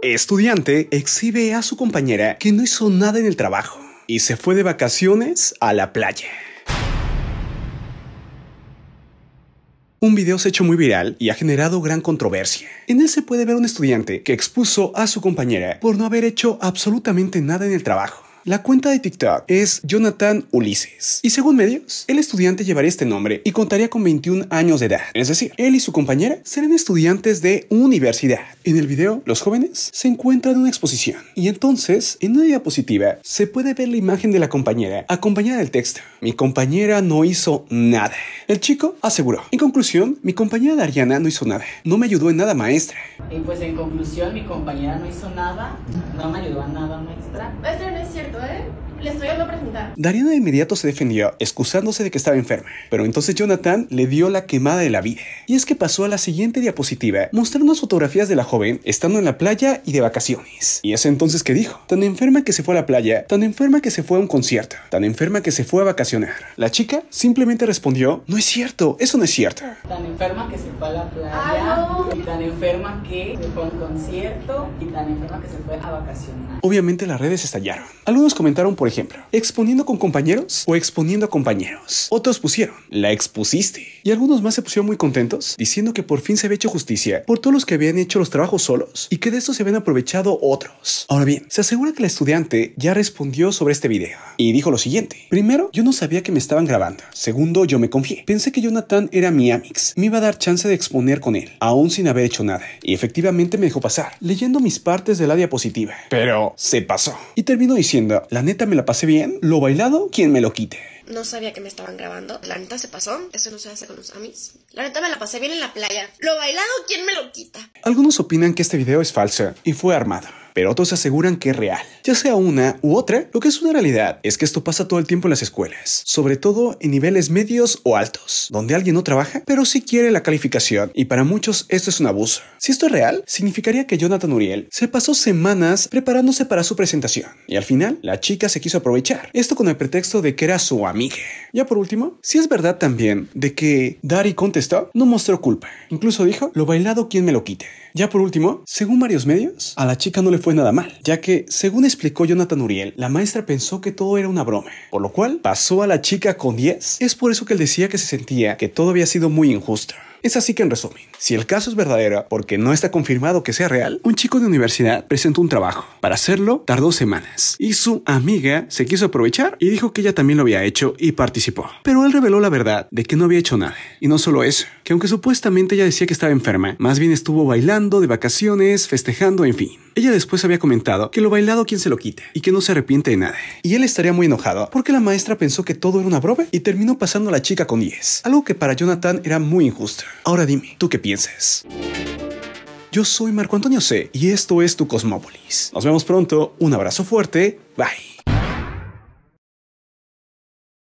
Estudiante exhibe a su compañera que no hizo nada en el trabajo y se fue de vacaciones a la playa. Un video se ha hecho muy viral y ha generado gran controversia. En él se puede ver un estudiante que expuso a su compañera por no haber hecho absolutamente nada en el trabajo la cuenta de TikTok es Jonathan Ulises y según medios, el estudiante llevaría este nombre y contaría con 21 años de edad. Es decir, él y su compañera serán estudiantes de universidad. En el video, los jóvenes se encuentran en una exposición y entonces, en una diapositiva, se puede ver la imagen de la compañera acompañada del texto. Mi compañera no hizo nada. El chico aseguró. En conclusión, mi compañera Dariana no hizo nada. No me ayudó en nada maestra. Y pues en conclusión, mi compañera no hizo nada, no me ayudó a nada, maestra. Maestra, no es cierto, ¿eh? Dariana de inmediato se defendió, excusándose de que estaba enferma. Pero entonces Jonathan le dio la quemada de la vida. Y es que pasó a la siguiente diapositiva, mostrando unas fotografías de la joven estando en la playa y de vacaciones. Y es entonces que dijo, tan enferma que se fue a la playa, tan enferma que se fue a un concierto, tan enferma que se fue a vacacionar. La chica simplemente respondió, no es cierto, eso no es cierto. Tan enferma que se fue a la playa, ah, tan enferma que se fue a un concierto y tan enferma que se fue a vacacionar. Obviamente las redes estallaron. Algunos comentaron por ejemplo, exponiendo con compañeros o exponiendo a compañeros. Otros pusieron, la expusiste. Y algunos más se pusieron muy contentos, diciendo que por fin se había hecho justicia por todos los que habían hecho los trabajos solos y que de esto se habían aprovechado otros. Ahora bien, se asegura que la estudiante ya respondió sobre este video y dijo lo siguiente. Primero, yo no sabía que me estaban grabando. Segundo, yo me confié. Pensé que Jonathan era mi amix. Me iba a dar chance de exponer con él, aún sin haber hecho nada. Y efectivamente me dejó pasar, leyendo mis partes de la diapositiva. Pero se pasó. Y terminó diciendo, la neta me la pasé bien, lo bailado, quien me lo quite. No sabía que me estaban grabando. La neta se pasó. Eso no se hace con los amis. La neta me la pasé bien en la playa. Lo bailado, quien me lo quita? Algunos opinan que este video es falso y fue armado pero otros aseguran que es real. Ya sea una u otra, lo que es una realidad es que esto pasa todo el tiempo en las escuelas, sobre todo en niveles medios o altos, donde alguien no trabaja, pero sí quiere la calificación, y para muchos esto es un abuso. Si esto es real, significaría que Jonathan Uriel se pasó semanas preparándose para su presentación, y al final la chica se quiso aprovechar, esto con el pretexto de que era su amiga. Ya por último, si es verdad también de que Dari contestó, no mostró culpa, incluso dijo, lo bailado quien me lo quite. Ya por último, según varios medios, a la chica no le fue nada mal, ya que, según explicó Jonathan Uriel, la maestra pensó que todo era una broma, por lo cual pasó a la chica con 10. Es por eso que él decía que se sentía que todo había sido muy injusto. Es así que en resumen, si el caso es verdadero porque no está confirmado que sea real, un chico de universidad presentó un trabajo. Para hacerlo tardó semanas y su amiga se quiso aprovechar y dijo que ella también lo había hecho y participó. Pero él reveló la verdad de que no había hecho nada. Y no solo eso, que aunque supuestamente ella decía que estaba enferma, más bien estuvo bailando, de vacaciones, festejando, en fin. Ella después había comentado que lo bailado quien se lo quite y que no se arrepiente de nada. Y él estaría muy enojado porque la maestra pensó que todo era una broma y terminó pasando a la chica con 10, algo que para Jonathan era muy injusto. Ahora dime, ¿tú qué piensas? Yo soy Marco Antonio C y esto es tu Cosmópolis. Nos vemos pronto, un abrazo fuerte, bye.